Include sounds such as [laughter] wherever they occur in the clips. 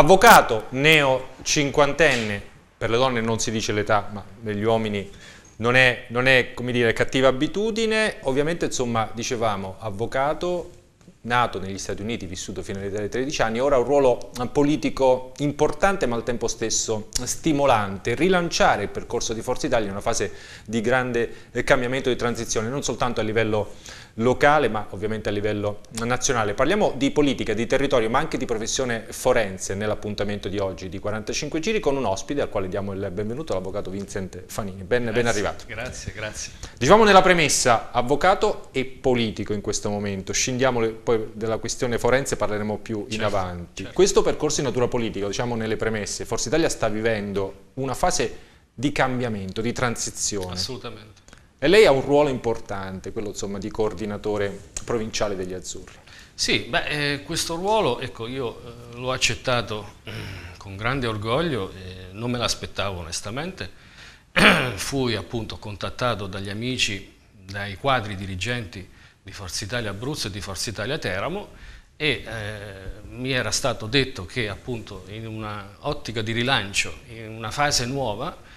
avvocato, neo cinquantenne, per le donne non si dice l'età, ma negli uomini non è, non è dire, cattiva abitudine, ovviamente insomma dicevamo avvocato, nato negli Stati Uniti, vissuto fino all'età dei 13 anni, ora ha un ruolo politico importante ma al tempo stesso stimolante, rilanciare il percorso di Forza Italia in una fase di grande cambiamento e transizione, non soltanto a livello locale ma ovviamente a livello nazionale. Parliamo di politica, di territorio ma anche di professione forense nell'appuntamento di oggi di 45 giri con un ospite al quale diamo il benvenuto, l'avvocato Vincent Fanini. Ben, grazie, ben arrivato. Grazie, grazie. Diciamo nella premessa, avvocato e politico in questo momento, scendiamo poi della questione forense parleremo più certo, in avanti. Certo. Questo percorso di natura politica, diciamo nelle premesse, Forza Italia sta vivendo una fase di cambiamento, di transizione. Assolutamente. E lei ha un ruolo importante, quello insomma, di coordinatore provinciale degli Azzurri. Sì, beh, eh, questo ruolo ecco, io eh, l'ho accettato eh, con grande orgoglio, non me l'aspettavo onestamente. [clears throat] Fui appunto contattato dagli amici, dai quadri dirigenti di Forza Italia Abruzzo e di Forza Italia Teramo e eh, mi era stato detto che appunto in un'ottica di rilancio, in una fase nuova,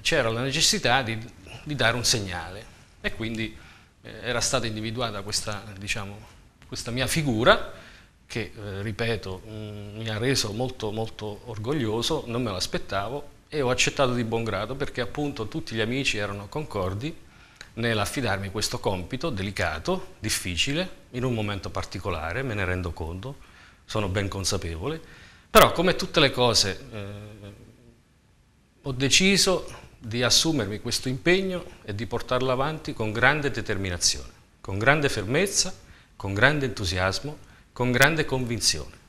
c'era la necessità di, di, dare un segnale e quindi eh, era stata individuata questa, diciamo, questa mia figura che, eh, ripeto, mm, mi ha reso molto, molto orgoglioso, non me l'aspettavo e ho accettato di buon grado perché appunto tutti gli amici erano concordi nell'affidarmi questo compito delicato, difficile, in un momento particolare, me ne rendo conto, sono ben consapevole, però come tutte le cose eh, ho deciso di assumermi questo impegno e di portarlo avanti con grande determinazione, con grande fermezza, con grande entusiasmo, con grande convinzione.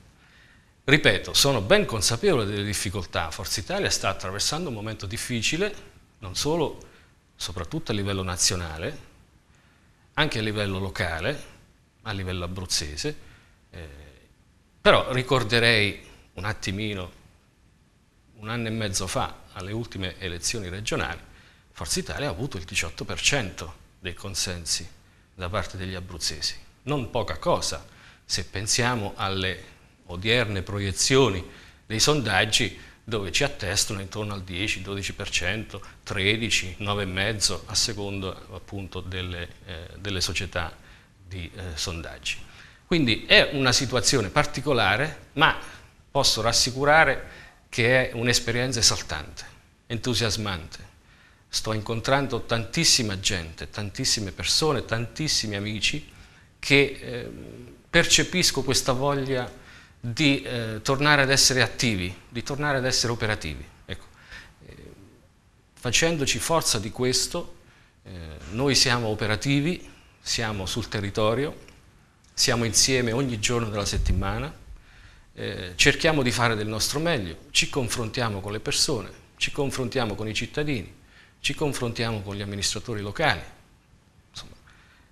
Ripeto, sono ben consapevole delle difficoltà. Forza Italia sta attraversando un momento difficile, non solo, soprattutto a livello nazionale, anche a livello locale, a livello abruzzese. Eh, però ricorderei un attimino, un anno e mezzo fa, alle ultime elezioni regionali, Forza Italia ha avuto il 18% dei consensi da parte degli abruzzesi. Non poca cosa, se pensiamo alle odierne proiezioni dei sondaggi dove ci attestano intorno al 10, 12%, 13, 9,5% a seconda appunto delle, eh, delle società di eh, sondaggi. Quindi è una situazione particolare, ma posso rassicurare che è un'esperienza esaltante, entusiasmante. Sto incontrando tantissima gente, tantissime persone, tantissimi amici che eh, percepisco questa voglia di eh, tornare ad essere attivi, di tornare ad essere operativi. Ecco. Eh, facendoci forza di questo, eh, noi siamo operativi, siamo sul territorio, siamo insieme ogni giorno della settimana eh, cerchiamo di fare del nostro meglio, ci confrontiamo con le persone, ci confrontiamo con i cittadini, ci confrontiamo con gli amministratori locali, insomma,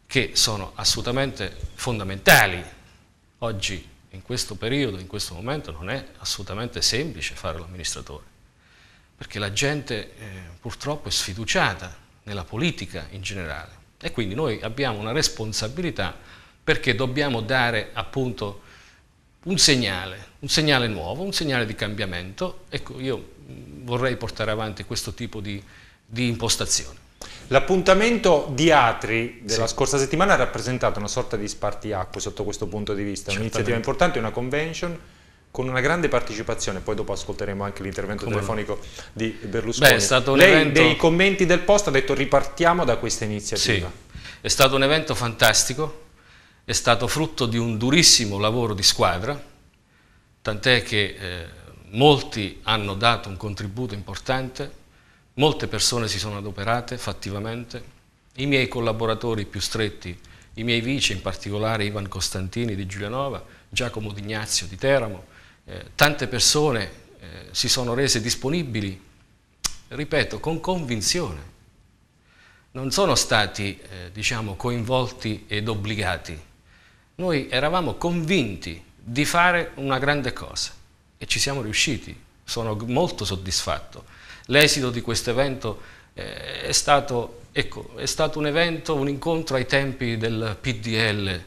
che sono assolutamente fondamentali oggi in questo periodo, in questo momento non è assolutamente semplice fare l'amministratore, perché la gente eh, purtroppo è sfiduciata nella politica in generale e quindi noi abbiamo una responsabilità perché dobbiamo dare appunto un segnale, un segnale nuovo, un segnale di cambiamento. Ecco, io vorrei portare avanti questo tipo di, di impostazione. L'appuntamento di Atri della sì. scorsa settimana ha rappresentato una sorta di spartiacque sotto questo punto di vista, un'iniziativa importante, una convention con una grande partecipazione, poi dopo ascolteremo anche l'intervento telefonico no. di Berlusconi. Beh, è stato un Lei evento... dei commenti del post ha detto ripartiamo da questa iniziativa. Sì, è stato un evento fantastico, è stato frutto di un durissimo lavoro di squadra, tant'è che eh, molti hanno dato un contributo importante, molte persone si sono adoperate fattivamente, i miei collaboratori più stretti, i miei vice, in particolare Ivan Costantini di Giulianova, Giacomo D'Ignazio di Teramo, eh, tante persone eh, si sono rese disponibili, ripeto, con convinzione. Non sono stati, eh, diciamo, coinvolti ed obbligati noi eravamo convinti di fare una grande cosa e ci siamo riusciti, sono molto soddisfatto. L'esito di questo evento eh, è stato, ecco, è stato un evento, un incontro ai tempi del PDL,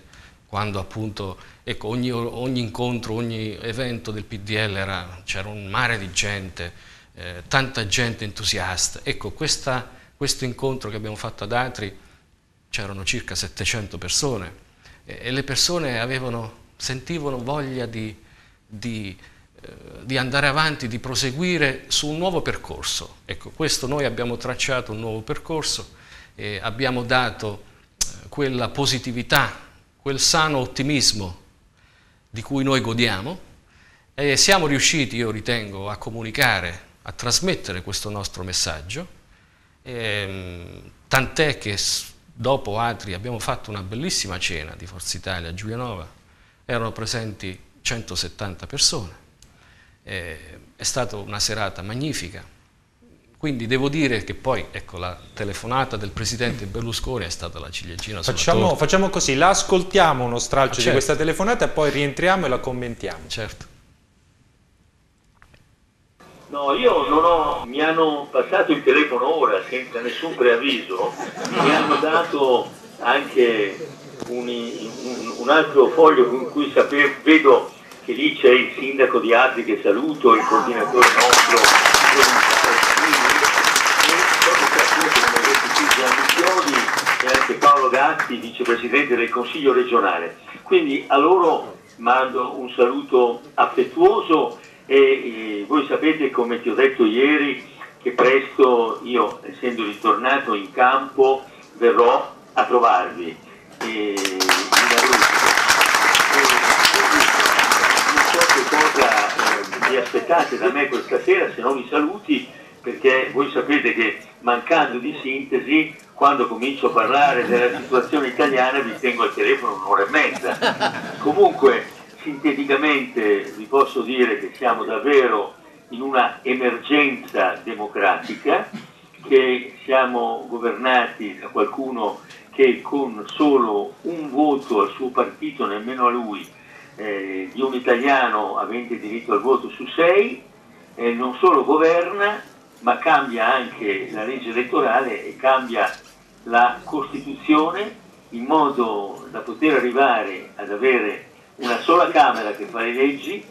quando appunto ecco, ogni, ogni, incontro, ogni evento del PDL c'era un mare di gente, eh, tanta gente entusiasta. Ecco, questa, questo incontro che abbiamo fatto ad Atri c'erano circa 700 persone e le persone avevano, sentivano voglia di, di, eh, di, andare avanti, di proseguire su un nuovo percorso. Ecco, questo noi abbiamo tracciato un nuovo percorso, eh, abbiamo dato eh, quella positività, quel sano ottimismo di cui noi godiamo e siamo riusciti, io ritengo, a comunicare, a trasmettere questo nostro messaggio, e, ehm, tant'è che dopo Atri abbiamo fatto una bellissima cena di Forza Italia a Giulianova, erano presenti 170 persone, eh, è stata una serata magnifica, quindi devo dire che poi ecco, la telefonata del presidente Berlusconi è stata la ciliegina facciamo, facciamo così, la ascoltiamo uno stralcio ah, certo. di questa telefonata e poi rientriamo e la commentiamo. Certo. No, io non ho, mi hanno passato il telefono ora senza nessun preavviso, mi hanno dato anche un, un, un altro foglio con cui sapevo, vedo che lì c'è il sindaco di Ardi che saluto, il coordinatore nostro, e anche Paolo Gatti, vicepresidente del Consiglio regionale. Quindi a loro mando un saluto affettuoso e eh, voi sapete come ti ho detto ieri che presto io essendo ritornato in campo verrò a trovarvi eh, in non so che cosa eh, vi aspettate da me questa sera se no vi saluti perché voi sapete che mancando di sintesi, quando comincio a parlare della situazione italiana vi tengo al telefono un'ora e mezza. Comunque sinteticamente vi posso dire che siamo davvero in una emergenza democratica, che siamo governati da qualcuno che con solo un voto al suo partito, nemmeno a lui, eh, di un italiano avente diritto al voto su sei, eh, non solo governa, ma cambia anche la legge elettorale e cambia la Costituzione in modo da poter arrivare ad avere una sola Camera che fa le leggi,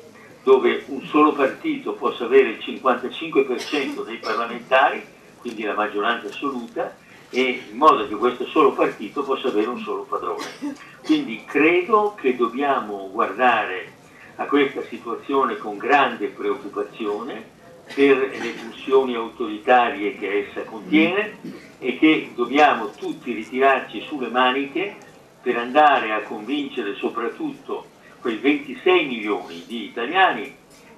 dove un solo partito possa avere il 55% dei parlamentari, quindi la maggioranza assoluta, e in modo che questo solo partito possa avere un solo padrone. Quindi credo che dobbiamo guardare a questa situazione con grande preoccupazione per le pulsioni autoritarie che essa contiene e che dobbiamo tutti ritirarci sulle maniche per andare a convincere soprattutto quei 26 milioni di italiani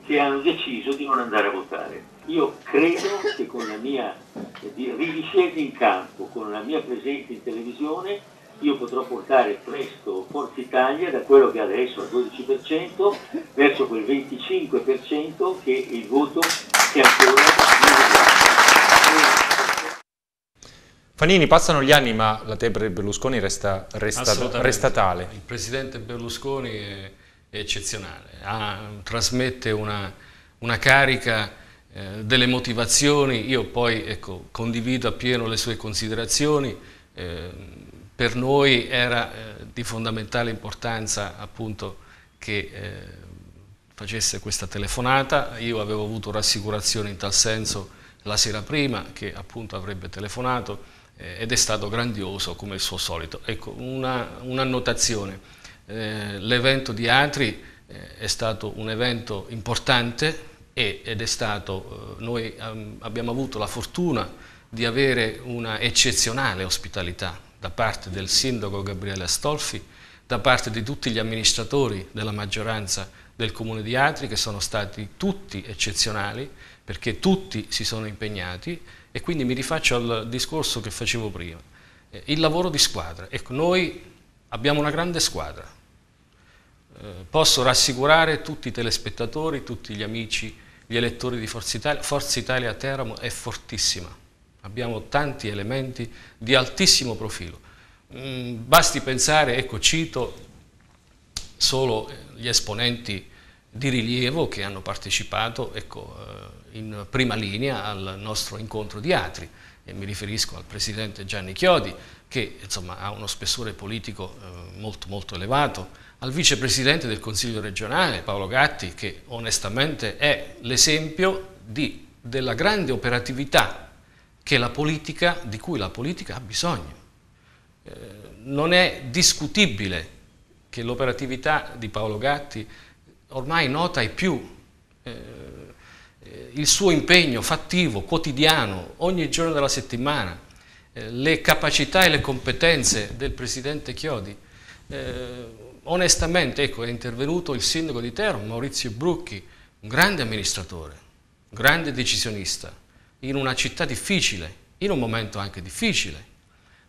che hanno deciso di non andare a votare. Io credo che con la mia eh, ridiscesa in campo, con la mia presenza in televisione, io potrò portare presto Forza Italia da quello che adesso è il 12% verso quel 25% che il voto è ancora Fanini, passano gli anni ma la tempra di Berlusconi resta, resta, resta tale. Il presidente Berlusconi è eccezionale, ha, ah, trasmette una, una carica eh, delle motivazioni, io poi ecco, condivido appieno le sue considerazioni, eh, per noi era eh, di fondamentale importanza appunto che eh, facesse questa telefonata, io avevo avuto rassicurazione in tal senso la sera prima che appunto avrebbe telefonato eh, ed è stato grandioso come il suo solito. Ecco, un'annotazione. Una eh, l'evento di Atri eh, è stato un evento importante e, ed è stato, eh, noi um, abbiamo avuto la fortuna di avere una eccezionale ospitalità da parte del sindaco Gabriele Astolfi, da parte di tutti gli amministratori della maggioranza del comune di Atri che sono stati tutti eccezionali perché tutti si sono impegnati e quindi mi rifaccio al discorso che facevo prima. Eh, il lavoro di squadra, ecco noi abbiamo una grande squadra, eh, posso rassicurare tutti i telespettatori, tutti gli amici, gli elettori di Forza Italia, Forza Italia Teramo è fortissima, abbiamo tanti elementi di altissimo profilo. Mm, basti pensare, ecco cito solo eh, gli esponenti di rilievo che hanno partecipato ecco, eh, in prima linea al nostro incontro di Atri e mi riferisco al presidente Gianni Chiodi che insomma, ha uno spessore politico molto, molto elevato, al vicepresidente del Consiglio regionale Paolo Gatti, che onestamente è l'esempio della grande operatività politica, di cui la politica ha bisogno. Eh, non è discutibile che l'operatività di Paolo Gatti ormai nota ai più. Eh, il suo impegno fattivo, quotidiano, ogni giorno della settimana, eh, le capacità e le competenze del Presidente Chiodi, eh, onestamente ecco, è intervenuto il sindaco di Teramo, Maurizio Brucchi, un grande amministratore, un grande decisionista, in una città difficile, in un momento anche difficile.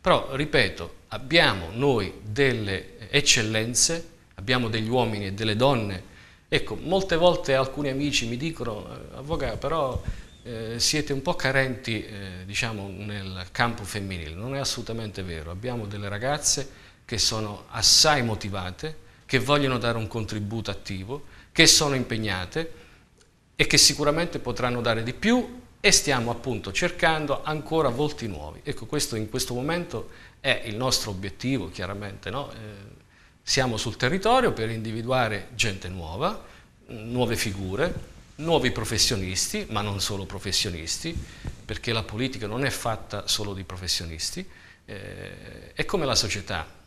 Però, ripeto, abbiamo noi delle eccellenze, abbiamo degli uomini e delle donne. Ecco, molte volte alcuni amici mi dicono, eh, avvocato, però eh, siete un po' carenti eh, diciamo, nel campo femminile. Non è assolutamente vero, abbiamo delle ragazze che sono assai motivate, che vogliono dare un contributo attivo, che sono impegnate e che sicuramente potranno dare di più e stiamo appunto cercando ancora volti nuovi. Ecco, questo in questo momento è il nostro obiettivo, chiaramente. No? Eh, siamo sul territorio per individuare gente nuova, nuove figure, nuovi professionisti, ma non solo professionisti, perché la politica non è fatta solo di professionisti, eh, è come la società,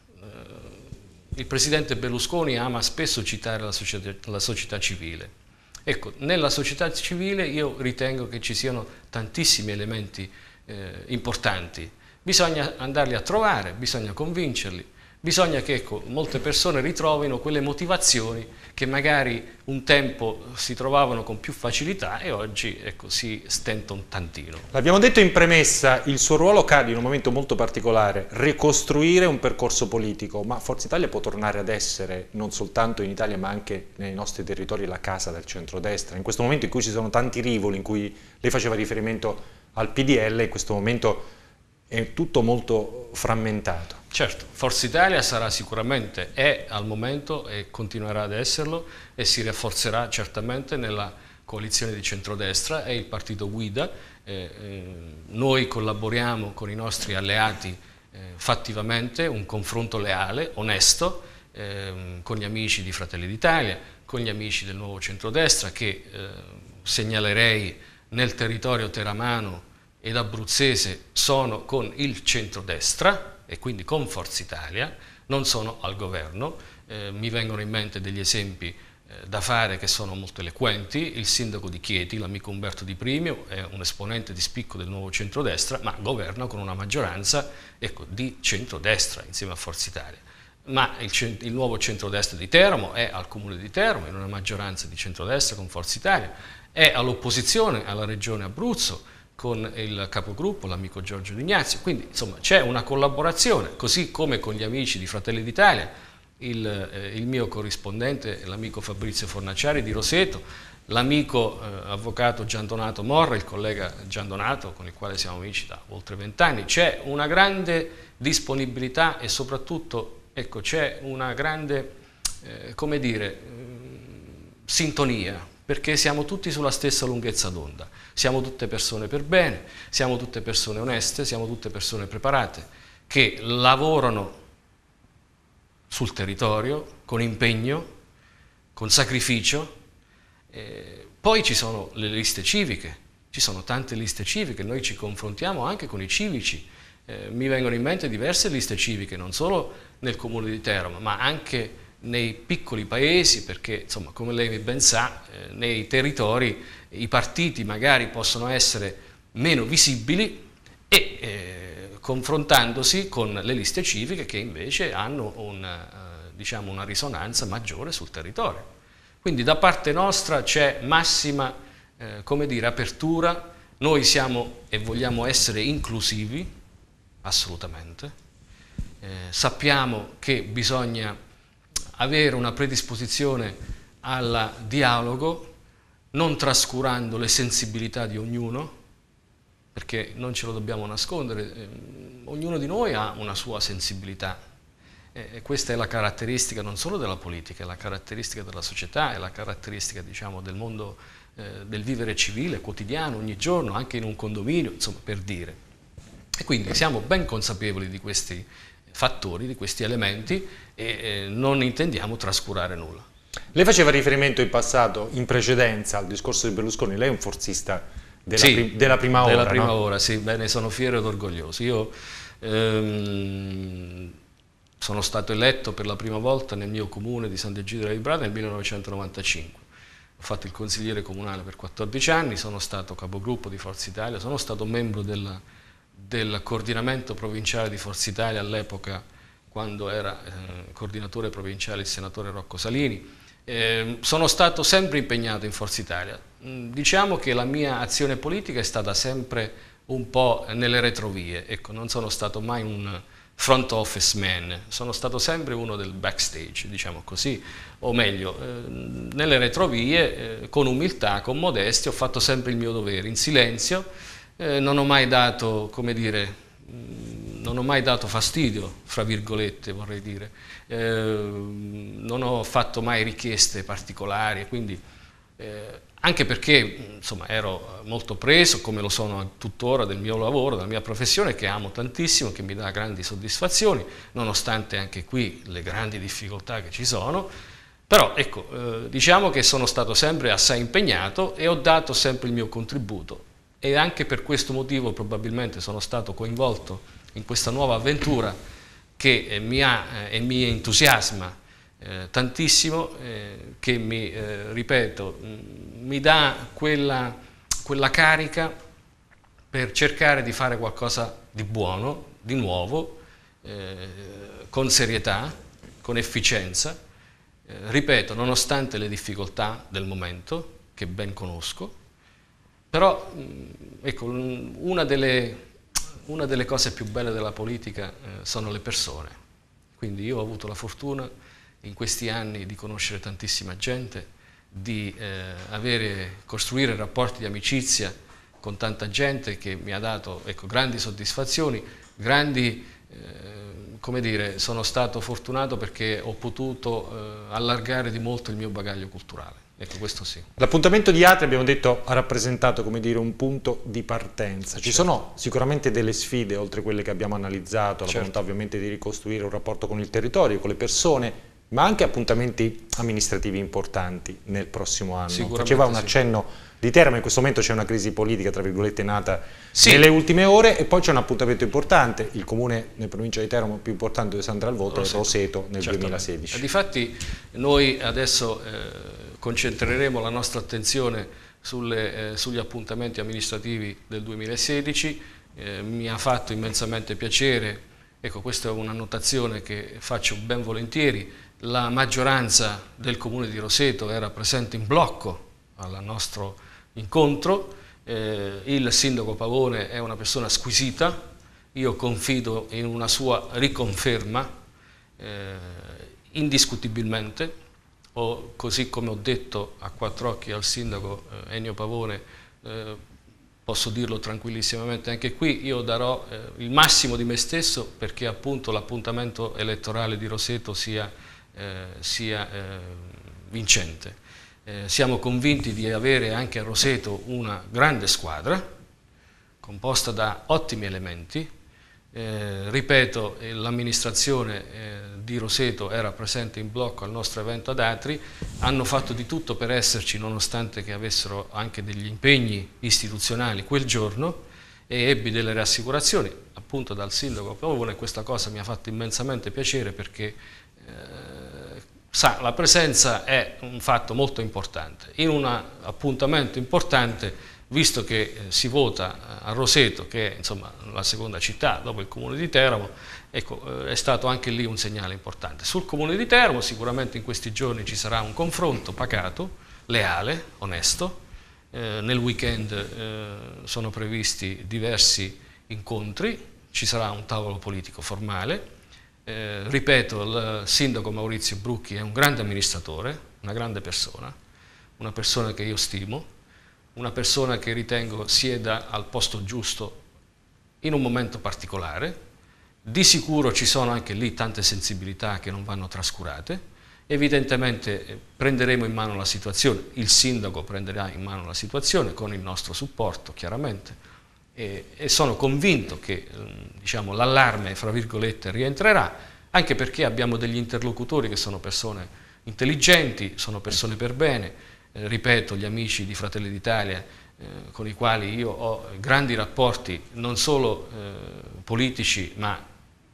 il presidente Berlusconi ama spesso citare la società, la società civile. Ecco, nella società civile io ritengo che ci siano tantissimi elementi eh, importanti. Bisogna andarli a trovare, bisogna convincerli, bisogna che ecco, molte persone ritrovino quelle motivazioni che magari un tempo si trovavano con più facilità e oggi ecco, si stenta un tantino. L'abbiamo detto in premessa, il suo ruolo cade in un momento molto particolare, ricostruire un percorso politico, ma Forza Italia può tornare ad essere non soltanto in Italia ma anche nei nostri territori la casa del centrodestra, in questo momento in cui ci sono tanti rivoli, in cui lei faceva riferimento al PDL, in questo momento è tutto molto frammentato. Certo, Forza Italia sarà sicuramente, è al momento e continuerà ad esserlo e si rafforzerà certamente nella coalizione di centrodestra, è il partito guida, eh, eh, noi collaboriamo con i nostri alleati eh, fattivamente, un confronto leale, onesto, ehm, con gli amici di Fratelli d'Italia, con gli amici del nuovo centrodestra che eh, segnalerei nel territorio teramano ed abruzzese sono con il centrodestra e quindi con Forza Italia, non sono al governo. Eh, mi vengono in mente degli esempi eh, da fare che sono molto eloquenti. Il sindaco di Chieti, l'amico Umberto Di Primio, è un esponente di spicco del nuovo centrodestra, ma governa con una maggioranza ecco, di centrodestra insieme a Forza Italia. Ma il, cent il nuovo centrodestra di Teramo è al comune di Teramo, in una maggioranza di centrodestra con Forza Italia, è all'opposizione alla regione Abruzzo, con il capogruppo, l'amico Giorgio D'Ignazio, quindi insomma c'è una collaborazione, così come con gli amici di Fratelli d'Italia, il, eh, il mio corrispondente, l'amico Fabrizio Fornaciari di Roseto, l'amico eh, avvocato Giandonato Morra, il collega Giandonato con il quale siamo amici da oltre vent'anni, c'è una grande disponibilità e soprattutto ecco, c'è una grande eh, come dire, mm, sintonia perché siamo tutti sulla stessa lunghezza d'onda, siamo tutte persone per bene, siamo tutte persone oneste, siamo tutte persone preparate, che lavorano sul territorio con impegno, con sacrificio. Eh, poi ci sono le liste civiche, ci sono tante liste civiche, noi ci confrontiamo anche con i civici. Eh, mi vengono in mente diverse liste civiche, non solo nel comune di Teramo, ma anche nei piccoli paesi, perché insomma, come lei ben sa, eh, nei territori i partiti magari possono essere meno visibili e eh, confrontandosi con le liste civiche che invece hanno una, eh, diciamo una risonanza maggiore sul territorio. Quindi da parte nostra c'è massima eh, come dire, apertura, noi siamo e vogliamo essere inclusivi, assolutamente, eh, sappiamo che bisogna avere una predisposizione al dialogo, non trascurando le sensibilità di ognuno, perché non ce lo dobbiamo nascondere, ehm, ognuno di noi ha una sua sensibilità. E questa è la caratteristica non solo della politica, è la caratteristica della società, è la caratteristica diciamo, del mondo eh, del vivere civile, quotidiano, ogni giorno, anche in un condominio, insomma, per dire. E quindi siamo ben consapevoli di questi fattori, di questi elementi e non intendiamo trascurare nulla. Lei faceva riferimento in passato, in precedenza, al discorso di Berlusconi, lei è un forzista della, sì, pri della prima ora. Della prima no? ora, sì, bene, sono fiero ed orgoglioso. Io ehm, sono stato eletto per la prima volta nel mio comune di San Degidro di Brada nel 1995. Ho fatto il consigliere comunale per 14 anni, sono stato capogruppo di Forza Italia, sono stato membro della del coordinamento provinciale di Forza Italia all'epoca quando era eh, coordinatore provinciale il senatore Rocco Salini. Eh, sono stato sempre impegnato in Forza Italia. Mm, diciamo che la mia azione politica è stata sempre un po' nelle retrovie, ecco, non sono stato mai un front office man, sono stato sempre uno del backstage, diciamo così, o meglio, eh, nelle retrovie, eh, con umiltà, con modestia, ho fatto sempre il mio dovere, in silenzio, eh, non ho mai dato, come dire, mm, non ho mai dato fastidio, fra virgolette vorrei dire, eh, non ho fatto mai richieste particolari, quindi, eh, anche perché insomma, ero molto preso, come lo sono tuttora, del mio lavoro, della mia professione, che amo tantissimo, che mi dà grandi soddisfazioni, nonostante anche qui le grandi difficoltà che ci sono, però ecco, eh, diciamo che sono stato sempre assai impegnato e ho dato sempre il mio contributo e anche per questo motivo probabilmente sono stato coinvolto in questa nuova avventura che eh, mi ha eh, e mi entusiasma eh, tantissimo, eh, che mi, eh, ripeto, mm, mi dà quella, quella carica per cercare di fare qualcosa di buono, di nuovo, eh, con serietà, con efficienza, ripeto, nonostante le difficoltà del momento, che ben conosco, però mm, ecco, mm, una delle, una delle cose più belle della politica eh, sono le persone. Quindi io ho avuto la fortuna in questi anni di conoscere tantissima gente, di eh, avere, costruire rapporti di amicizia con tanta gente che mi ha dato ecco, grandi soddisfazioni, grandi, eh, come dire, sono stato fortunato perché ho potuto eh, allargare di molto il mio bagaglio culturale. Ecco, questo sì. L'appuntamento di Atri, abbiamo detto, ha rappresentato dire, un punto di partenza. Ci certo. sono sicuramente delle sfide, oltre a quelle che abbiamo analizzato, la certo. volontà ovviamente di ricostruire un rapporto con il territorio, con le persone, ma anche appuntamenti amministrativi importanti nel prossimo anno. Faceva un accenno di Teramo, in questo momento c'è una crisi politica, tra virgolette, nata sì. nelle ultime ore e poi c'è un appuntamento importante, il comune nel provincia di Teramo più importante dove si andrà al voto Roseto. è Roseto nel Certamente. 2016. Eh, difatti noi adesso... Eh, concentreremo la nostra attenzione sulle, eh, sugli appuntamenti amministrativi del 2016. Eh, mi ha fatto immensamente piacere, ecco questa è un'annotazione che faccio ben volentieri, la maggioranza del comune di Roseto era presente in blocco al nostro incontro, eh, il sindaco Pavone è una persona squisita, io confido in una sua riconferma eh, indiscutibilmente o così come ho detto a quattro occhi al sindaco eh, Ennio Pavone, eh, posso dirlo tranquillissimamente anche qui, io darò eh, il massimo di me stesso perché appunto l'appuntamento elettorale di Roseto sia, eh, sia eh, vincente. Eh, siamo convinti di avere anche a Roseto una grande squadra composta da ottimi elementi, eh, ripeto, eh, l'amministrazione eh, di Roseto era presente in blocco al nostro evento ad Atri, hanno fatto di tutto per esserci nonostante che avessero anche degli impegni istituzionali quel giorno e ebbi delle rassicurazioni appunto dal sindaco Pavone e questa cosa mi ha fatto immensamente piacere perché eh, sa, la presenza è un fatto molto importante. In un appuntamento importante visto che eh, si vota eh, a Roseto, che è insomma, la seconda città dopo il comune di Teramo, ecco, eh, è stato anche lì un segnale importante. Sul comune di Teramo sicuramente in questi giorni ci sarà un confronto pacato, leale, onesto. Eh, nel weekend eh, sono previsti diversi incontri, ci sarà un tavolo politico formale. Eh, ripeto, il sindaco Maurizio Brucchi è un grande amministratore, una grande persona, una persona che io stimo una persona che ritengo sieda al posto giusto in un momento particolare. Di sicuro ci sono anche lì tante sensibilità che non vanno trascurate. Evidentemente eh, prenderemo in mano la situazione, il sindaco prenderà in mano la situazione con il nostro supporto chiaramente e, e sono convinto che ehm, diciamo, l'allarme fra virgolette rientrerà anche perché abbiamo degli interlocutori che sono persone intelligenti, sono persone per bene, eh, ripeto, gli amici di Fratelli d'Italia eh, con i quali io ho grandi rapporti non solo eh, politici ma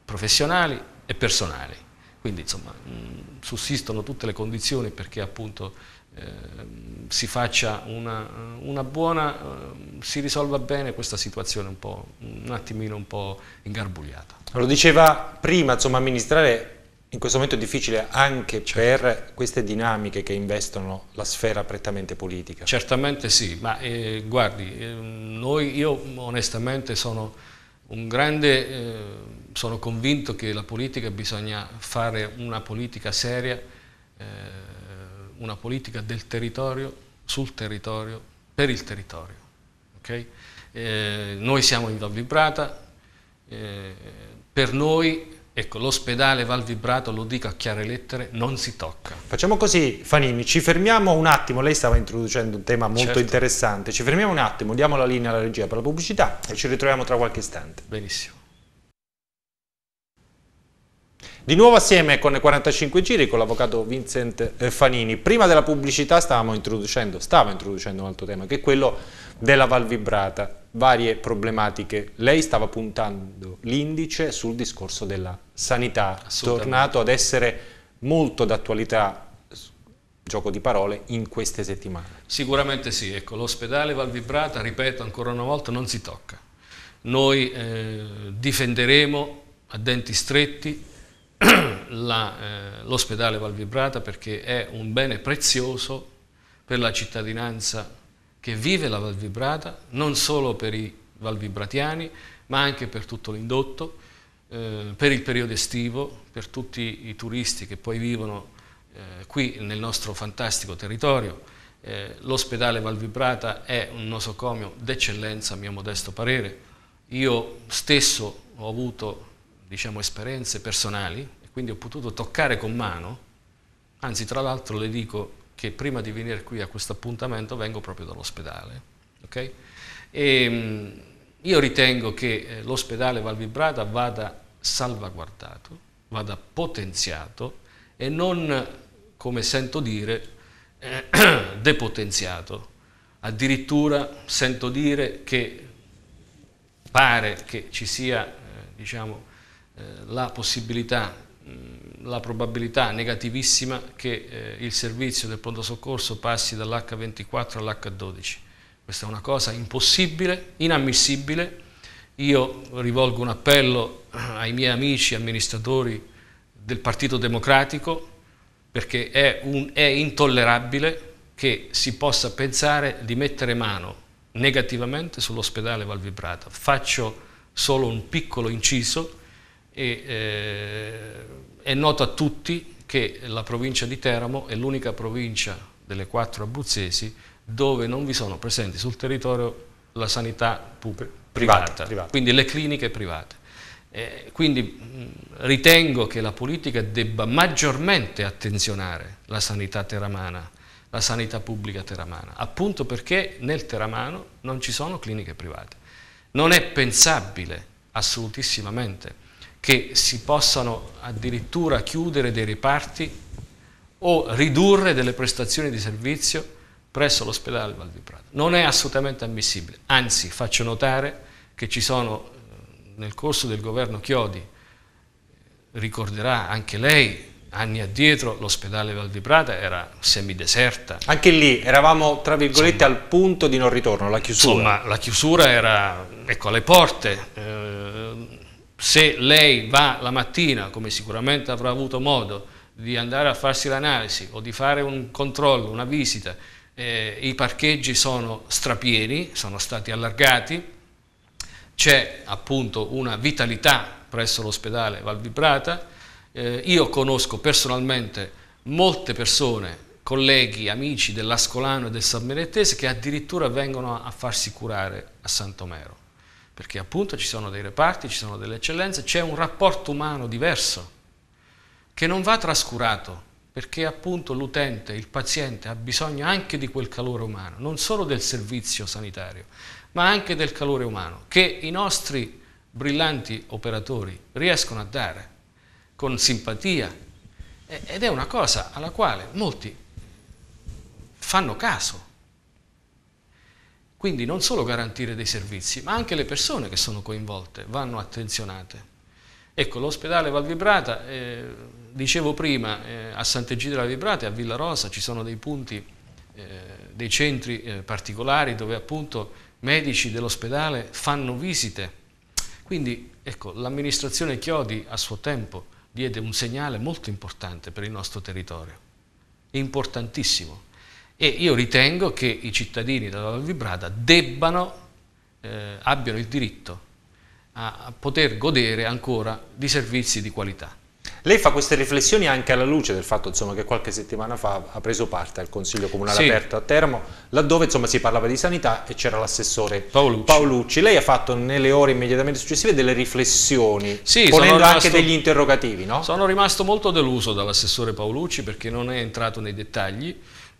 professionali e personali. Quindi insomma mh, sussistono tutte le condizioni perché appunto ehm, si faccia una, una buona, ehm, si risolva bene questa situazione un, po', un attimino un po' ingarbugliata. Lo diceva prima, insomma amministrare in questo momento è difficile anche certo. per queste dinamiche che investono la sfera prettamente politica. Certamente sì, ma eh, guardi, eh, noi, io onestamente sono un grande, eh, sono convinto che la politica bisogna fare una politica seria, eh, una politica del territorio, sul territorio, per il territorio. Okay? Eh, noi siamo in Val Vibrata, eh, per noi Ecco, l'ospedale Val Vibrato, lo dico a chiare lettere, non si tocca. Facciamo così, Fanini, ci fermiamo un attimo, lei stava introducendo un tema molto certo. interessante, ci fermiamo un attimo, diamo la linea alla regia per la pubblicità e ci ritroviamo tra qualche istante. Benissimo. Di nuovo assieme con 45 giri con l'avvocato Vincent eh, Fanini. Prima della pubblicità stavamo introducendo, stava introducendo un altro tema, che è quello della valvibrata, varie problematiche. Lei stava puntando l'indice sul discorso della sanità, tornato ad essere molto d'attualità gioco di parole, in queste settimane. Sicuramente sì, ecco, l'ospedale Valvibrata, ripeto ancora una volta, non si tocca. Noi eh, difenderemo a denti stretti [clears throat] Eh, l'ospedale eh, Valvibrata perché è un bene prezioso per la cittadinanza che vive la Valvibrata, non solo per i valvibratiani, ma anche per tutto l'indotto, eh, per il periodo estivo, per tutti i turisti che poi vivono eh, qui nel nostro fantastico territorio. Eh, l'ospedale Valvibrata è un nosocomio d'eccellenza a mio modesto parere. Io stesso ho avuto diciamo, esperienze personali e quindi ho potuto toccare con mano, anzi tra l'altro le dico che prima di venire qui a questo appuntamento vengo proprio dall'ospedale. Okay? E, ehm, io ritengo che eh, l'ospedale Val Vibrata vada salvaguardato, vada potenziato e non, come sento dire, eh, [clears throat] depotenziato. Addirittura sento dire che pare che ci sia eh, diciamo, eh, la possibilità, mm, la probabilità negativissima che eh, il servizio del pronto soccorso passi dall'H24 all'H12. Questa è una cosa impossibile, inammissibile. Io rivolgo un appello eh, ai miei amici amministratori del Partito Democratico perché è, un, è intollerabile che si possa pensare di mettere mano negativamente sull'ospedale Valvibrata. Faccio solo un piccolo inciso e, eh, è noto a tutti che la provincia di Teramo è l'unica provincia delle quattro abruzzesi dove non vi sono presenti sul territorio la sanità pubblica, privata, privata, quindi le cliniche private. Eh, quindi mh, mm, ritengo che la politica debba maggiormente attenzionare la sanità teramana, la sanità pubblica teramana, appunto perché nel teramano non ci sono cliniche private. Non è pensabile assolutissimamente che si possano addirittura chiudere dei reparti o ridurre delle prestazioni di servizio presso l'ospedale Val di Prato. Non è assolutamente ammissibile, anzi faccio notare che ci sono eh, nel corso del governo Chiodi, ricorderà anche lei, anni addietro l'ospedale Val di Prata era semideserta. Anche lì eravamo, tra virgolette, insomma, al punto di non ritorno, la chiusura. Insomma, la chiusura era, ecco, alle porte. Eh, se lei va la mattina, come sicuramente avrà avuto modo, di andare a farsi l'analisi o di fare un controllo, una visita, eh, i parcheggi sono strapieni, sono stati allargati, c'è appunto una vitalità presso l'ospedale Valvibrata, eh, io conosco personalmente molte persone, colleghi, amici dell'Ascolano e del San Benettese che addirittura vengono a farsi curare a Santomero perché appunto ci sono dei reparti, ci sono delle eccellenze, c'è un rapporto umano diverso che non va trascurato, perché appunto l'utente, il paziente ha bisogno anche di quel calore umano, non solo del servizio sanitario, ma anche del calore umano, che i nostri brillanti operatori riescono a dare con simpatia ed è una cosa alla quale molti fanno caso quindi non solo garantire dei servizi, ma anche le persone che sono coinvolte vanno attenzionate. Ecco, l'ospedale Valvibrata, eh, dicevo prima, eh, a Sant'Egidio della Vibrata e a Villa Rosa ci sono dei punti, eh, dei centri eh, particolari dove appunto medici dell'ospedale fanno visite. Quindi, ecco, l'amministrazione Chiodi a suo tempo diede un segnale molto importante per il nostro territorio, importantissimo e io ritengo che i cittadini della Val Vibrata debbano, eh, abbiano il diritto a poter godere ancora di servizi di qualità. Lei fa queste riflessioni anche alla luce del fatto insomma, che qualche settimana fa ha preso parte al Consiglio Comunale sì. Aperto a Termo, laddove insomma, si parlava di sanità e c'era l'assessore Paolucci. Paolucci. Lei ha fatto nelle ore immediatamente successive delle riflessioni, sì, ponendo rimasto, anche degli interrogativi. No? Sono rimasto molto deluso dall'assessore Paolucci perché non è entrato nei dettagli,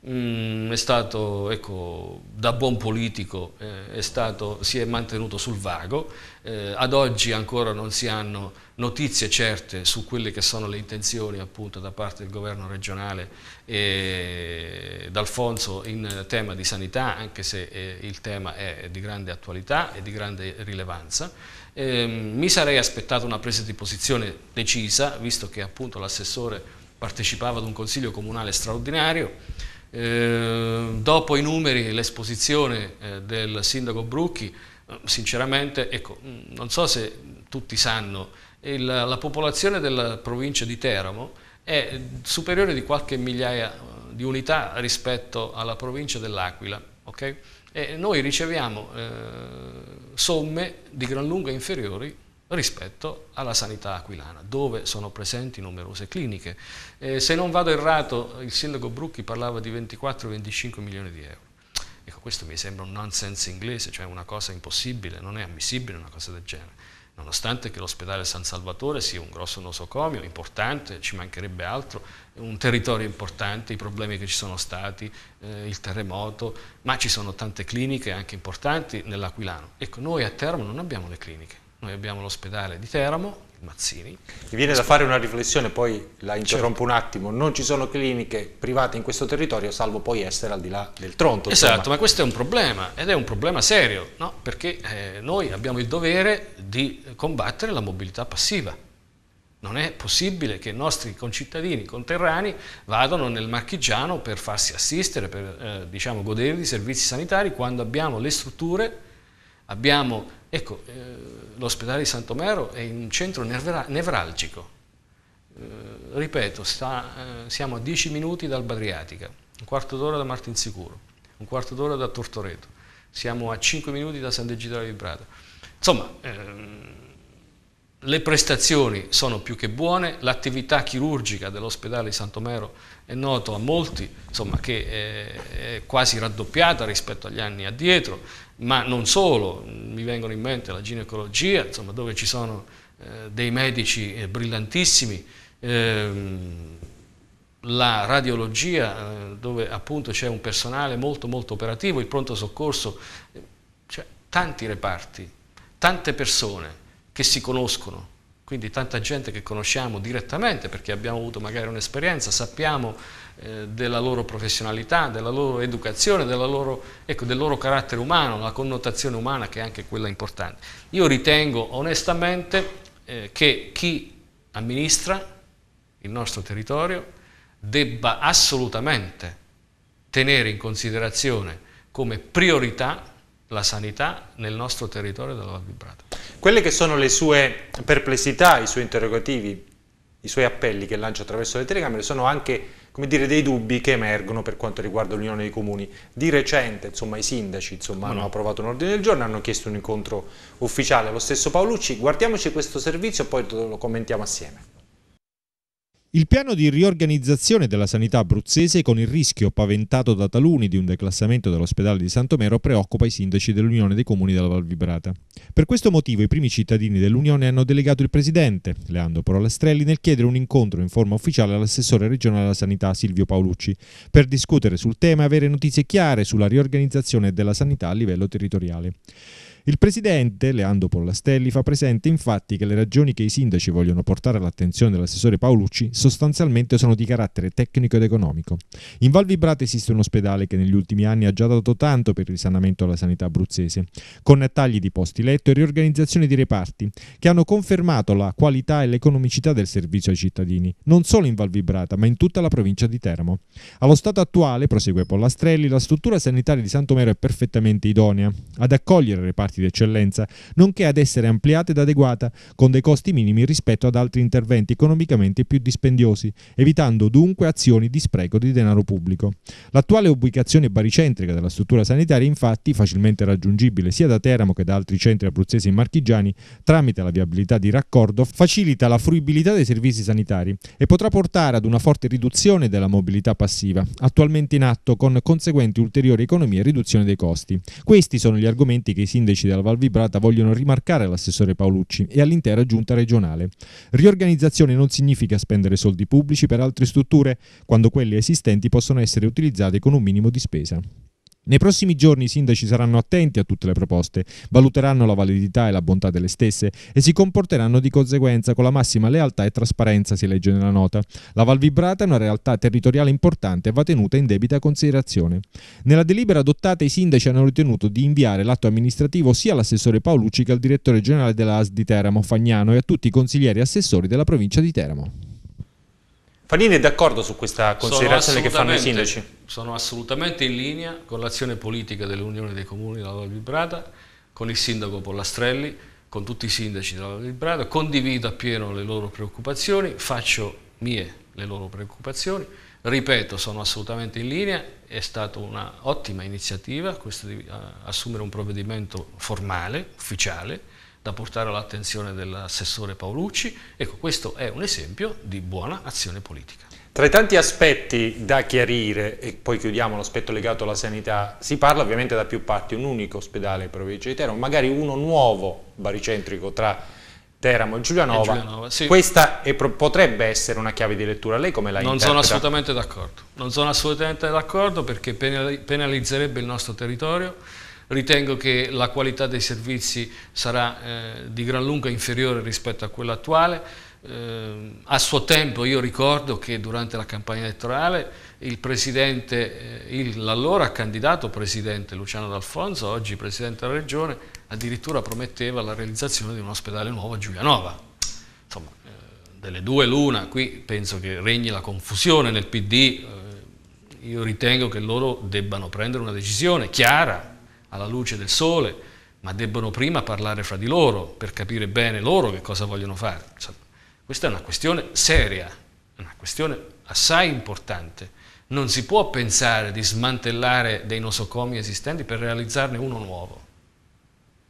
Mm, è stato, ecco, da buon politico, eh, è stato, si è mantenuto sul vago, eh, ad oggi ancora non si hanno notizie certe su quelle che sono le intenzioni appunto da parte del governo regionale e d'Alfonso in tema di sanità, anche se eh, il tema è di grande attualità e di grande rilevanza. Ehm, mi sarei aspettato una presa di posizione decisa, visto che appunto l'assessore partecipava ad un consiglio comunale straordinario, eh, dopo i numeri e l'esposizione eh, del sindaco Brucchi, eh, sinceramente, ecco, mm, non so se tutti sanno, il, la popolazione della provincia di Teramo è superiore di qualche migliaia eh, di unità rispetto alla provincia dell'Aquila. Okay? E noi riceviamo eh, somme di gran lunga inferiori rispetto alla sanità aquilana, dove sono presenti numerose cliniche. Eh, se non vado errato, il sindaco Brucchi parlava di 24-25 milioni di euro. Ecco, questo mi sembra un nonsense inglese, cioè una cosa impossibile, non è ammissibile una cosa del genere. Nonostante che l'ospedale San Salvatore sia un grosso nosocomio, importante, ci mancherebbe altro, un territorio importante, i problemi che ci sono stati, eh, il terremoto, ma ci sono tante cliniche anche importanti nell'Aquilano. Ecco, noi a Teramo non abbiamo le cliniche, noi abbiamo l'ospedale di Teramo, il Mazzini. Mi viene da fare una riflessione, poi la certo. interrompo certo. un attimo. Non ci sono cliniche private in questo territorio, salvo poi essere al di là del Tronto. Esatto, insomma. ma questo è un problema ed è un problema serio, no? perché eh, noi abbiamo il dovere di combattere la mobilità passiva. Non è possibile che i nostri concittadini conterranei vadano nel marchigiano per farsi assistere, per eh, diciamo, godere di servizi sanitari, quando abbiamo le strutture, abbiamo Ecco, eh, l'ospedale di Santomero è in un centro nevra nevralgico. Eh, ripeto, sta, eh, siamo a 10 minuti dal Badriatica, un quarto d'ora da Martinsicuro, un quarto d'ora da Tortoreto, siamo a 5 minuti da San di Vibrato. Insomma, ehm, le prestazioni sono più che buone, l'attività chirurgica dell'ospedale di Santomero è noto a molti, insomma, che è, è quasi raddoppiata rispetto agli anni addietro, ma non solo, mi vengono in mente la ginecologia, insomma, dove ci sono eh, dei medici eh, brillantissimi, ehm, la radiologia, eh, dove appunto c'è un personale molto molto operativo, il pronto soccorso, eh, cioè tanti reparti, tante persone che si conoscono, quindi tanta gente che conosciamo direttamente perché abbiamo avuto magari un'esperienza, sappiamo eh, della loro professionalità, della loro educazione, della loro, ecco, del loro carattere umano, la connotazione umana che è anche quella importante. Io ritengo onestamente eh, che chi amministra il nostro territorio debba assolutamente tenere in considerazione come priorità la sanità nel nostro territorio della Val Vibrata quelle che sono le sue perplessità, i suoi interrogativi, i suoi appelli che lancia attraverso le telecamere sono anche come dire, dei dubbi che emergono per quanto riguarda l'Unione dei Comuni. Di recente, insomma, i sindaci insomma, no. hanno approvato un ordine del giorno, hanno chiesto un incontro ufficiale allo stesso Paolucci. Guardiamoci questo servizio e poi lo commentiamo assieme. Il piano di riorganizzazione della sanità abruzzese, con il rischio paventato da taluni di un declassamento dell'ospedale di Santomero, preoccupa i sindaci dell'Unione dei Comuni della Val Vibrata. Per questo motivo i primi cittadini dell'Unione hanno delegato il presidente, Leandro Porolestrelli, nel chiedere un incontro in forma ufficiale all'assessore regionale della sanità Silvio Paolucci, per discutere sul tema e avere notizie chiare sulla riorganizzazione della sanità a livello territoriale. Il presidente, Leandro Pollastelli, fa presente infatti che le ragioni che i sindaci vogliono portare all'attenzione dell'assessore Paolucci sostanzialmente sono di carattere tecnico ed economico. In Val Vibrate esiste un ospedale che negli ultimi anni ha già dato tanto per il risanamento della sanità abruzzese, con tagli di posti letto e riorganizzazione di reparti, che hanno confermato la qualità e l'economicità del servizio ai cittadini, non solo in Val Vibrata, ma in tutta la provincia di Teramo. Allo stato attuale, prosegue Pollastrelli, la struttura sanitaria di Santomero è perfettamente idonea ad accogliere reparti progetti di eccellenza, nonché ad essere ampliata ed adeguata con dei costi minimi rispetto ad altri interventi economicamente più dispendiosi, evitando dunque azioni di spreco di denaro pubblico. L'attuale ubicazione baricentrica della struttura sanitaria, infatti, facilmente raggiungibile sia da Teramo che da altri centri abruzzesi e marchigiani, tramite la viabilità di raccordo, facilita la fruibilità dei servizi sanitari e potrà portare ad una forte riduzione della mobilità passiva, attualmente in atto con conseguenti ulteriori economie e riduzione dei costi. Questi sono gli argomenti che i sindaci sindaci della Val Vibrata vogliono rimarcare l'assessore Paolucci e all'intera giunta regionale. Riorganizzazione non significa spendere soldi pubblici per altre strutture, quando quelle esistenti possono essere utilizzate con un minimo di spesa. Nei prossimi giorni i sindaci saranno attenti a tutte le proposte, valuteranno la validità e la bontà delle stesse e si comporteranno di conseguenza con la massima lealtà e trasparenza, si legge nella nota. La Val Vibrata è una realtà territoriale importante e va tenuta in debita considerazione. Nella delibera adottata i sindaci hanno ritenuto di inviare l'atto amministrativo sia all'assessore Paolucci che al direttore generale della AS di Teramo, Fagnano, e a tutti i consiglieri e assessori della provincia di Teramo. Fanini è d'accordo su questa considerazione che fanno i sindaci? sono assolutamente in linea con l'azione politica dell'Unione dei Comuni della Val Vibrata, con il sindaco Pollastrelli, con tutti i sindaci della Val Vibrata, condivido appieno le loro preoccupazioni, faccio mie le loro preoccupazioni, ripeto sono assolutamente in linea, è stata un'ottima iniziativa questa di eh, assumere un provvedimento formale, ufficiale, da portare all'attenzione dell'assessore Paolucci, ecco questo è un esempio di buona azione politica. Tra i tanti aspetti da chiarire, e poi chiudiamo l'aspetto legato alla sanità, si parla ovviamente da più parti, un unico ospedale in provincia di Teramo, magari uno nuovo baricentrico tra Teramo e Giulianova. E Giulianova sì. Questa è, potrebbe essere una chiave di lettura, lei come la non interpreta? Non sono assolutamente d'accordo, non sono assolutamente d'accordo perché penalizzerebbe il nostro territorio, ritengo che la qualità dei servizi sarà eh, di gran lunga inferiore rispetto a quella attuale, eh, a suo tempo io ricordo che durante la campagna elettorale il presidente, eh, l'allora candidato presidente Luciano D'Alfonso, oggi presidente della regione, addirittura prometteva la realizzazione di un ospedale nuovo a Giulianova. Insomma, eh, delle due l'una, qui penso che regni la confusione nel PD, eh, io ritengo che loro debbano prendere una decisione chiara, alla luce del sole, ma debbano prima parlare fra di loro per capire bene loro che cosa vogliono fare. Insomma, questa è una questione seria, una questione assai importante. Non si può pensare di smantellare dei nosocomi esistenti per realizzarne uno nuovo.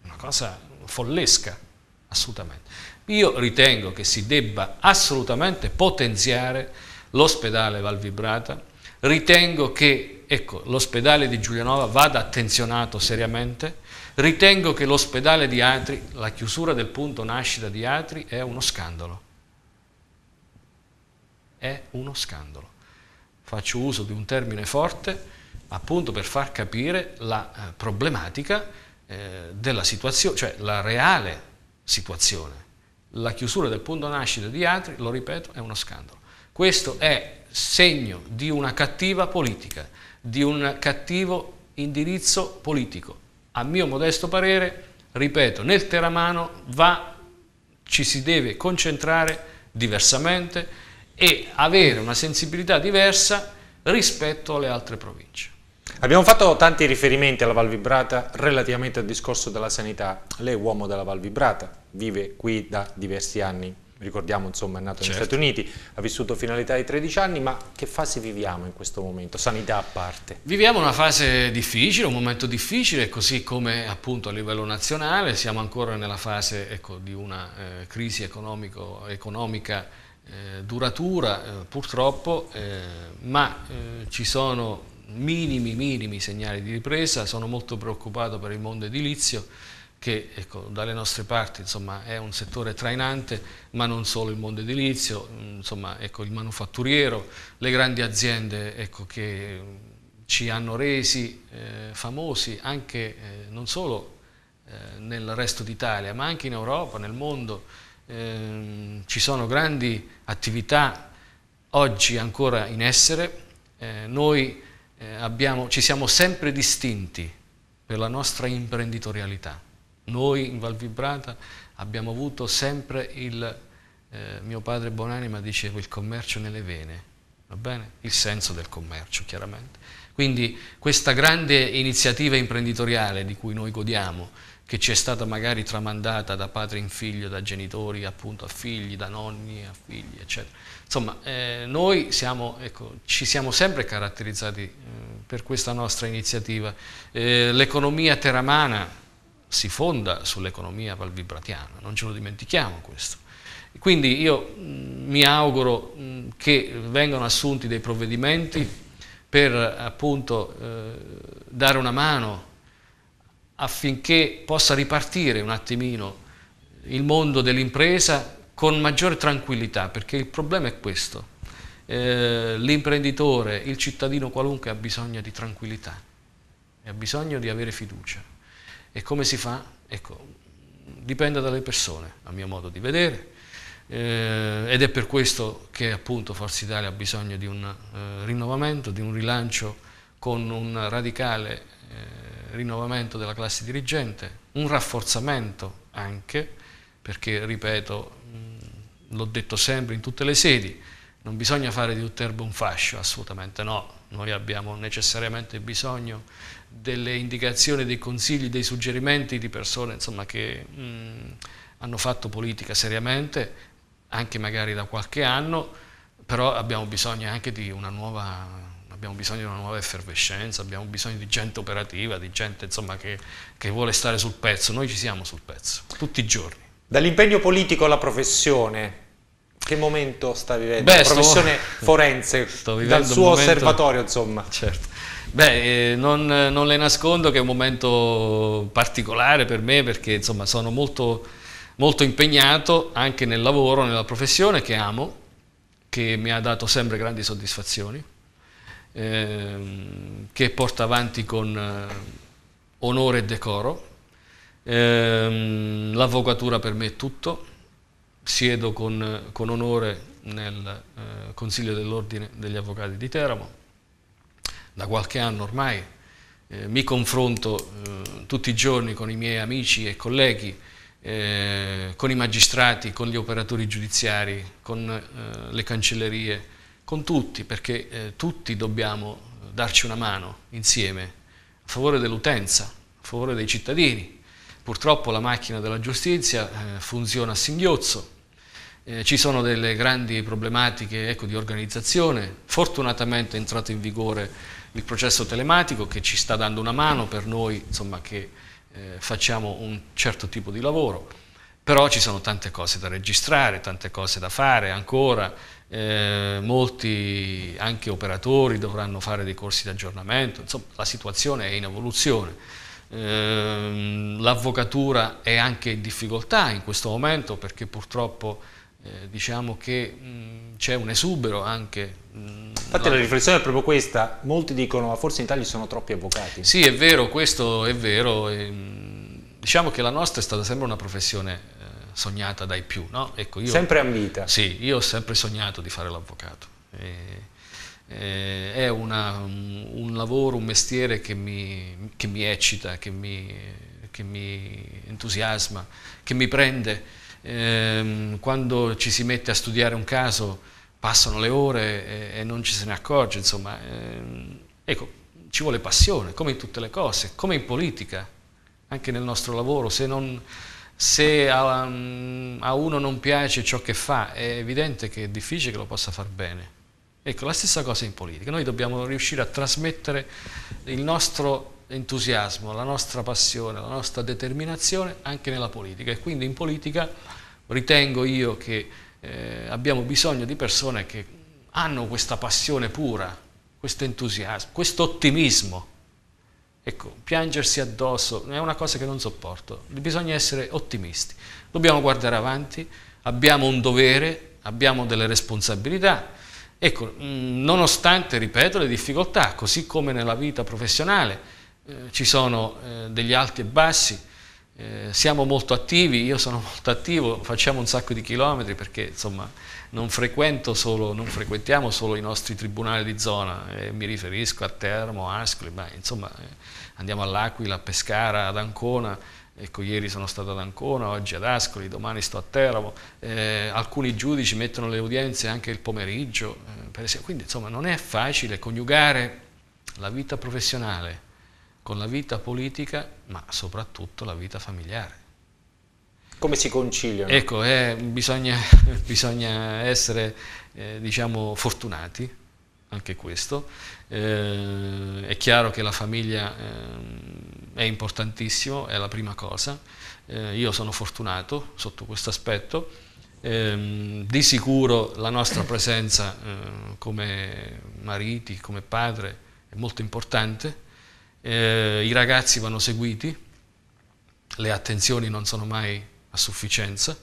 Una cosa follesca, assolutamente. Io ritengo che si debba assolutamente potenziare l'ospedale Valvibrata, ritengo che ecco, l'ospedale di Giulianova vada attenzionato seriamente, ritengo che l'ospedale di Atri, la chiusura del punto nascita di Atri è uno scandalo è uno scandalo. Faccio uso di un termine forte appunto per far capire la eh, problematica eh, della situazione, cioè la reale situazione. La chiusura del punto nascita di altri, lo ripeto, è uno scandalo. Questo è segno di una cattiva politica, di un cattivo indirizzo politico. A mio modesto parere, ripeto, nel teramano va, ci si deve concentrare diversamente e avere una sensibilità diversa rispetto alle altre province. Abbiamo fatto tanti riferimenti alla Val Vibrata relativamente al discorso della sanità. Lei è uomo della Val Vibrata, vive qui da diversi anni, ricordiamo insomma è nato certo. negli Stati Uniti, ha vissuto fino all'età di 13 anni, ma che fase viviamo in questo momento, sanità a parte? Viviamo una fase difficile, un momento difficile, così come appunto a livello nazionale, siamo ancora nella fase ecco, di una eh, crisi economica eh, duratura, eh, purtroppo, eh, ma eh, ci sono minimi, minimi segnali di ripresa, sono molto preoccupato per il mondo edilizio, che ecco, dalle nostre parti insomma, è un settore trainante, ma non solo il mondo edilizio, mm, insomma, ecco, il manufatturiero, le grandi aziende ecco, che ci hanno resi eh, famosi anche eh, non solo eh, nel resto d'Italia, ma anche in Europa, nel mondo Ehm, ci sono grandi attività oggi ancora in essere, eh, noi eh, abbiamo, ci siamo sempre distinti per la nostra imprenditorialità. Noi in Val Vibrata abbiamo avuto sempre il, eh, mio padre Bonanima diceva, il commercio nelle vene, va bene? Il senso del commercio, chiaramente. Quindi questa grande iniziativa imprenditoriale di cui noi godiamo, che ci è stata magari tramandata da padre in figlio, da genitori appunto a figli, da nonni a figli, eccetera. Insomma, eh, noi siamo, ecco, ci siamo sempre caratterizzati eh, per questa nostra iniziativa. Eh, l'economia teramana si fonda sull'economia valvibratiana, non ce lo dimentichiamo questo. Quindi io mh, mm, mi auguro mh, mm, che vengano assunti dei provvedimenti per appunto eh, dare una mano affinché possa ripartire un attimino il mondo dell'impresa con maggiore tranquillità, perché il problema è questo. Eh, l'imprenditore, il cittadino qualunque ha bisogno di tranquillità ha bisogno di avere fiducia. E come si fa? Ecco, dipende dalle persone, a mio modo di vedere. Eh, ed è per questo che appunto Forza Italia ha bisogno di un eh, rinnovamento, di un rilancio con un radicale eh, rinnovamento della classe dirigente, un rafforzamento anche, perché ripeto, mm, l'ho detto sempre in tutte le sedi, non bisogna fare di tutto erba un fascio, assolutamente no. Noi abbiamo necessariamente bisogno delle indicazioni, dei consigli, dei suggerimenti di persone insomma, che mh, mm, hanno fatto politica seriamente, anche magari da qualche anno, però abbiamo bisogno anche di una nuova abbiamo bisogno di una nuova effervescenza, abbiamo bisogno di gente operativa, di gente insomma, che, che vuole stare sul pezzo, noi ci siamo sul pezzo, tutti i giorni. Dall'impegno politico alla professione, che momento sta vivendo? Beh, La professione [laughs] sto, forense, sto dal suo momento, osservatorio insomma. Certo. Beh, eh, non, non, le nascondo che è un momento particolare per me perché insomma sono molto, molto impegnato anche nel lavoro, nella professione che amo, che mi ha dato sempre grandi soddisfazioni ehm, che porta avanti con eh, onore e decoro. Ehm, l'avvocatura per me è tutto, siedo con, con onore nel eh, Consiglio dell'Ordine degli Avvocati di Teramo, da qualche anno ormai eh, mi confronto eh, tutti i giorni con i miei amici e colleghi, eh, con i magistrati, con gli operatori giudiziari, con eh, le cancellerie con tutti, perché eh, tutti dobbiamo eh, darci una mano insieme a favore dell'utenza, a favore dei cittadini. Purtroppo la macchina della giustizia eh, funziona a singhiozzo, eh, ci sono delle grandi problematiche ecco, di organizzazione, fortunatamente è entrato in vigore il processo telematico che ci sta dando una mano per noi insomma, che eh, facciamo un certo tipo di lavoro, però ci sono tante cose da registrare, tante cose da fare ancora, eh, molti anche operatori dovranno fare dei corsi di aggiornamento, insomma la situazione è in evoluzione. Ehm, l'avvocatura è anche in difficoltà in questo momento perché purtroppo eh, diciamo che mm, c'è un esubero anche. Mm, Infatti la... la riflessione è proprio questa, molti dicono ma forse in Italia ci sono troppi avvocati. Sì è vero, questo è vero, ehm, diciamo che la nostra è stata sempre una professione eh, sognata dai più. No? Ecco, io, sempre ambita. Sì, io ho sempre sognato di fare l'avvocato. è una, un, un, lavoro, un mestiere che mi, che mi eccita, che mi, che mi, entusiasma, che mi prende. Ehm, quando ci si mette a studiare un caso passano le ore e, non ci se ne accorge, insomma. Ehm, ecco, ci vuole passione, come in tutte le cose, come in politica, anche nel nostro lavoro, se non se a, mm, a, uno non piace ciò che fa, è evidente che è difficile che lo possa far bene. Ecco, la stessa cosa in politica. Noi dobbiamo riuscire a trasmettere il nostro entusiasmo, la nostra passione, la nostra determinazione anche nella politica. E quindi in politica ritengo io che eh, abbiamo bisogno di persone che hanno questa passione pura, questo entusiasmo, questo ottimismo Ecco, piangersi addosso è una cosa che non sopporto. Bisogna essere ottimisti. Dobbiamo guardare avanti, abbiamo un dovere, abbiamo delle responsabilità. Ecco, mm, nonostante, ripeto, le difficoltà, così come nella vita professionale eh, ci sono eh, degli alti e bassi, eh, siamo molto attivi, io sono [laughs] molto attivo, facciamo un sacco di chilometri perché insomma non, solo, non frequentiamo solo i nostri tribunali di zona, eh, mi riferisco a Termo, Ascoli, ma insomma eh, andiamo all'Aquila, a Pescara, ad Ancona, Ecco, ieri sono stato ad Ancona, oggi ad Ascoli, domani sto a Teramo. Eh, alcuni giudici mettono le udienze anche il pomeriggio, eh, Quindi, insomma, non è facile coniugare la vita professionale con la vita politica, ma soprattutto la vita familiare. Come si conciliano? Ecco, eh, bisogna, [laughs] bisogna, essere, eh, diciamo, fortunati, anche questo, eh, è chiaro che la famiglia eh, è importantissimo, è la prima cosa. Eh, io sono fortunato sotto questo aspetto. Ehm, di sicuro la nostra presenza eh, come mariti, come padre è molto importante. Eh, I ragazzi vanno seguiti, le attenzioni non sono mai a sufficienza.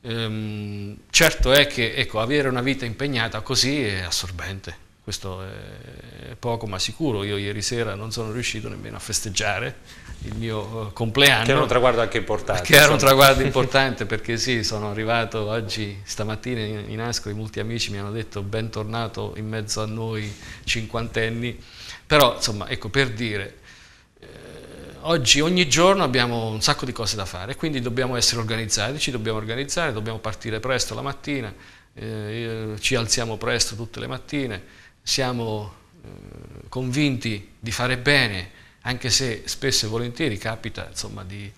Ehm, certo è che ecco, avere una vita impegnata così è assorbente questo è poco ma sicuro, io ieri sera non sono riuscito nemmeno a festeggiare il mio eh, compleanno. Che era un traguardo anche importante. Che era un traguardo [laughs] importante perché sì, sono arrivato oggi, stamattina in Ascoli, molti amici mi hanno detto bentornato in mezzo a noi cinquantenni, però insomma ecco per dire eh, oggi ogni giorno abbiamo un sacco di cose da fare, quindi dobbiamo essere organizzati, ci dobbiamo organizzare, dobbiamo partire presto la mattina, eh, ci alziamo presto tutte le mattine, siamo eh, convinti di fare bene, anche se spesso e volentieri capita insomma, di,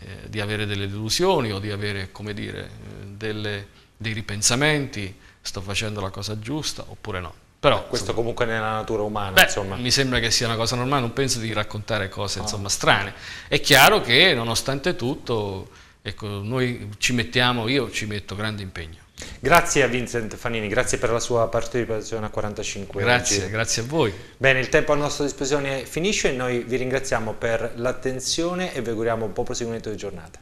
eh, di, avere delle delusioni o di avere dire, eh, delle, dei ripensamenti, sto facendo la cosa giusta oppure no. Però, questo insomma, comunque nella natura umana. Beh, mi sembra che sia una cosa normale, non penso di raccontare cose ah. insomma, strane. È chiaro che nonostante tutto, ecco, noi ci mettiamo, io ci metto grande impegno. Grazie a Vincent Fanini, grazie per la sua partecipazione a 45 Grazie, oggi. grazie a voi. Bene, il tempo a nostra disposizione finisce, e noi vi ringraziamo per l'attenzione e vi auguriamo un buon proseguimento di giornata.